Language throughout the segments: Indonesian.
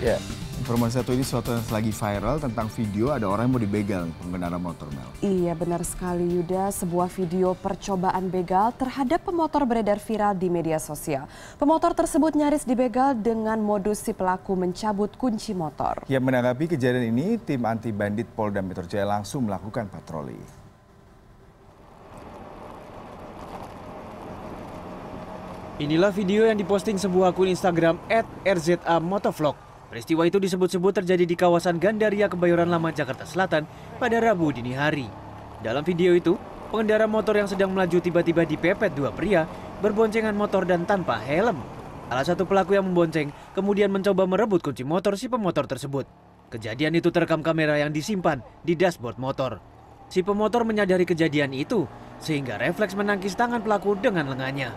Ya. Informasi satu ini suatu yang lagi viral tentang video ada orang yang mau dibegal pengendara motor Mel. Iya benar sekali Yuda, sebuah video percobaan begal terhadap pemotor beredar viral di media sosial. Pemotor tersebut nyaris dibegal dengan modus si pelaku mencabut kunci motor. Yang menanggapi kejadian ini, tim anti bandit Polda Metro Jaya langsung melakukan patroli. Inilah video yang diposting sebuah akun Instagram @rza motovlog. Peristiwa itu disebut-sebut terjadi di kawasan Gandaria Kebayoran Lama Jakarta Selatan pada Rabu dini hari. Dalam video itu, pengendara motor yang sedang melaju tiba-tiba dipepet dua pria berboncengan motor dan tanpa helm. Salah satu pelaku yang membonceng kemudian mencoba merebut kunci motor si pemotor tersebut. Kejadian itu terekam kamera yang disimpan di dashboard motor. Si pemotor menyadari kejadian itu sehingga refleks menangkis tangan pelaku dengan lengannya.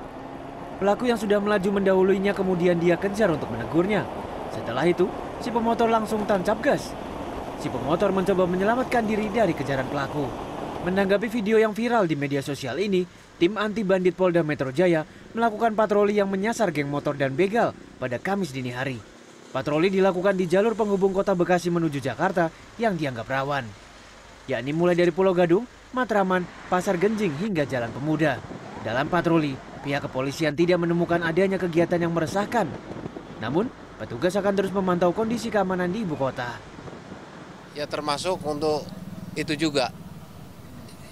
Pelaku yang sudah melaju mendahulunya kemudian dia kejar untuk menegurnya setelah itu, si pemotor langsung tancap gas. Si pemotor mencoba menyelamatkan diri dari kejaran pelaku. Menanggapi video yang viral di media sosial ini, tim anti bandit Polda Metro Jaya melakukan patroli yang menyasar geng motor dan begal pada Kamis dini hari. Patroli dilakukan di jalur penghubung kota Bekasi menuju Jakarta yang dianggap rawan. Yakni mulai dari Pulau Gadung, Matraman, Pasar Genjing hingga Jalan Pemuda. Dalam patroli, pihak kepolisian tidak menemukan adanya kegiatan yang meresahkan. Namun, Petugas akan terus memantau kondisi keamanan di ibu kota. Ya termasuk untuk itu juga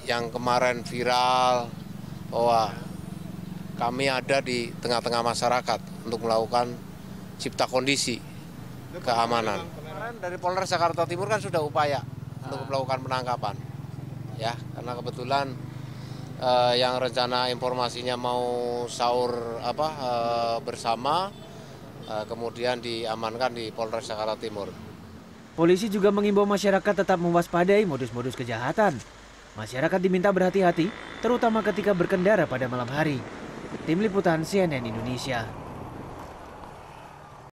yang kemarin viral bahwa kami ada di tengah-tengah masyarakat untuk melakukan cipta kondisi keamanan. Kemarin dari Polres Jakarta Timur kan sudah upaya untuk ah. melakukan penangkapan. Ya, karena kebetulan eh, yang rencana informasinya mau sahur apa eh, bersama Eh, kemudian diamankan di Polres Jakarta Timur. Polisi juga mengimbau masyarakat tetap mewaspadai modus-modus kejahatan. Masyarakat diminta berhati-hati, terutama ketika berkendara pada malam hari. Tim Liputan CNN Indonesia.